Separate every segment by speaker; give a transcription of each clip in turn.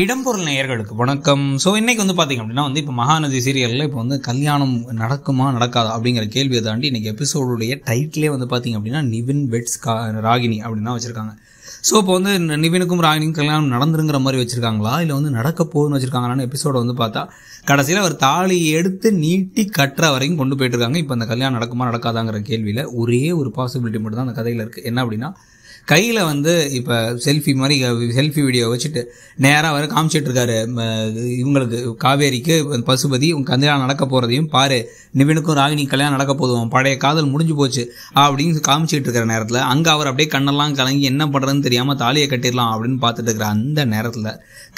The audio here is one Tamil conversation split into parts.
Speaker 1: இடம்பொருள் நேயர்களுக்கு வணக்கம் ஸோ இன்றைக்கி வந்து பார்த்திங்க அப்படின்னா வந்து இப்போ மகாநதி சீரியலில் இப்போ வந்து கல்யாணம் நடக்குமா நடக்காதா அப்படிங்கிற கேள்வியை தாண்டி இன்றைக்கி எபிசோடுடைய டைட்டிலே வந்து பார்த்திங்க அப்படின்னா நிவின் வெட்ஸ் கா ராகினி அப்படின்னு தான் வச்சுருக்காங்க ஸோ இப்போ வந்து நிவினுக்கும் ராகினிக்கும் கல்யாணம் நடந்துருங்கிற மாதிரி வச்சுருக்காங்களா இல்லை வந்து நடக்க போகுதுன்னு வச்சுருக்காங்களான்னு எபிசோடை வந்து பார்த்தா கடைசியில் அவர் தாலி எடுத்து நீட்டி கட்டுற வரைக்கும் கொண்டு போயிட்டுருக்காங்க இப்போ அந்த கல்யாணம் நடக்குமா நடக்காதாங்கிற கேள்வியில் ஒரே ஒரு பாசிபிலிட்டி மட்டும் தான் அந்த கதையில் இருக்குது என்ன அப்படின்னா கையில் வந்து இப்போ செல்ஃபி மாதிரி செல்ஃபி வீடியோ வச்சுட்டு நேராக வர காமிச்சிட்ருக்காரு இவங்களுக்கு காவேரிக்கு பசுபதி உங்க கல்யாணம் நடக்க போகிறதையும் பாரு நிவினுக்கும் ராகினி கல்யாணம் நடக்க போதும் பழைய காதல் முடிஞ்சு போச்சு அப்படின்னு காமிச்சிட்டு இருக்கிற நேரத்தில் அங்கே அவர் அப்படியே கண்ணெல்லாம் கலங்கி என்ன பண்ணுறதுன்னு தெரியாமல் தாலியை கட்டிடலாம் அப்படின்னு பார்த்துட்டு இருக்கிற அந்த நேரத்தில்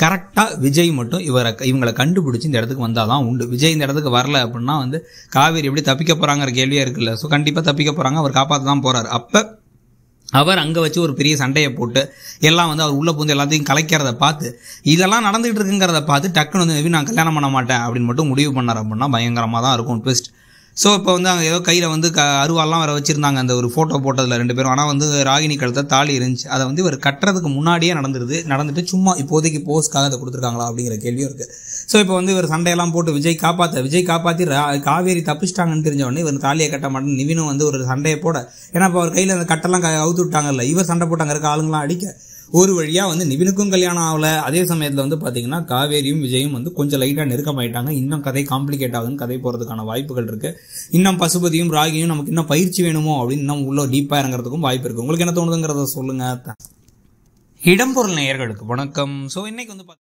Speaker 1: கரெக்டாக விஜய் மட்டும் இவரை இவங்களை கண்டுபிடிச்சி இந்த இடத்துக்கு வந்தால் உண்டு விஜய் இந்த இடத்துக்கு வரல அப்படின்னா வந்து காவேரி எப்படி தப்பிக்க போகிறாங்கிற கேள்வியாக இருக்குல்ல ஸோ கண்டிப்பாக தப்பிக்க போகிறாங்க அவர் காப்பாற்ற தான் போகிறார் அப்போ அவர் அங்கே வச்சு ஒரு பெரிய சண்டையை போட்டு எல்லாம் வந்து அவர் உள்ளே புந்து எல்லாத்தையும் கலைக்கிறத பார்த்து இதெல்லாம் நடந்துகிட்டு இருக்குங்கிறத பார்த்து டக்குன்னு வந்து நான் கல்யாணம் பண்ண மாட்டேன் அப்படின்னு மட்டும் முடிவு பண்ணார் அப்படின்னா பயங்கரமாக தான் இருக்கும் ட்விஸ்ட் ஸோ இப்போ வந்து அங்கே ஏதோ கையில் வந்து க அருவாலாம் வர வச்சுருந்தாங்க அந்த ஒரு ஃபோட்டோ போட்டதில் ரெண்டு பேரும் ஆனால் வந்து ராகினி கழுத்தை தாலி இருந்துச்சு அதை வந்து இவர் கட்டுறதுக்கு முன்னாடியே நடந்துருது நடந்துட்டு சும்மா இப்போதைக்கு போஸ்க்காக அதை கொடுத்துருக்காங்களா அப்படிங்கிற கேள்வியும் இருக்குது ஸோ இப்போ வந்து இவர் சண்டையெல்லாம் போட்டு விஜய் காப்பாற்ற விஜய் காப்பாற்றி காவேரி தப்பிச்சிட்டாங்கன்னு தெரிஞ்ச உடனே இவர் தாலியை கட்ட மாட்டேன்னு நிவினும் வந்து ஒரு சண்டையை போட ஏன்னா இப்போ அவர் கையில் அந்த கட்டெல்லாம் அவுத்து விட்டாங்கல்ல இவர் சண்டை போட்டாங்க இருக்க ஆளுங்களாம் அடிக்க ஒரு வழியாக வந்து நிவினுக்கும் கல்யாணம் ஆகலை அதே சமயத்தில் வந்து பார்த்தீங்கன்னா காவேரியும் விஜயும் வந்து கொஞ்சம் லைட்டாக நெருக்கமாயிட்டாங்க இன்னும் கதை காம்ப்ளிகேட் ஆகுதுன்னு கதை போகிறதுக்கான வாய்ப்புகள் இருக்குது இன்னும் பசுபதியும் ராகியும் நமக்கு இன்னும் பயிற்சி வேணுமோ அப்படின்னு இன்னும் உள்ளே டீப்பாக இறங்குறதுக்கும் வாய்ப்பு இருக்குது உங்களுக்கு என்ன தோணுதுங்கிறத சொல்லுங்கள் இடம்பொருள் நேயர்களுக்கு வணக்கம் ஸோ இன்றைக்கி வந்து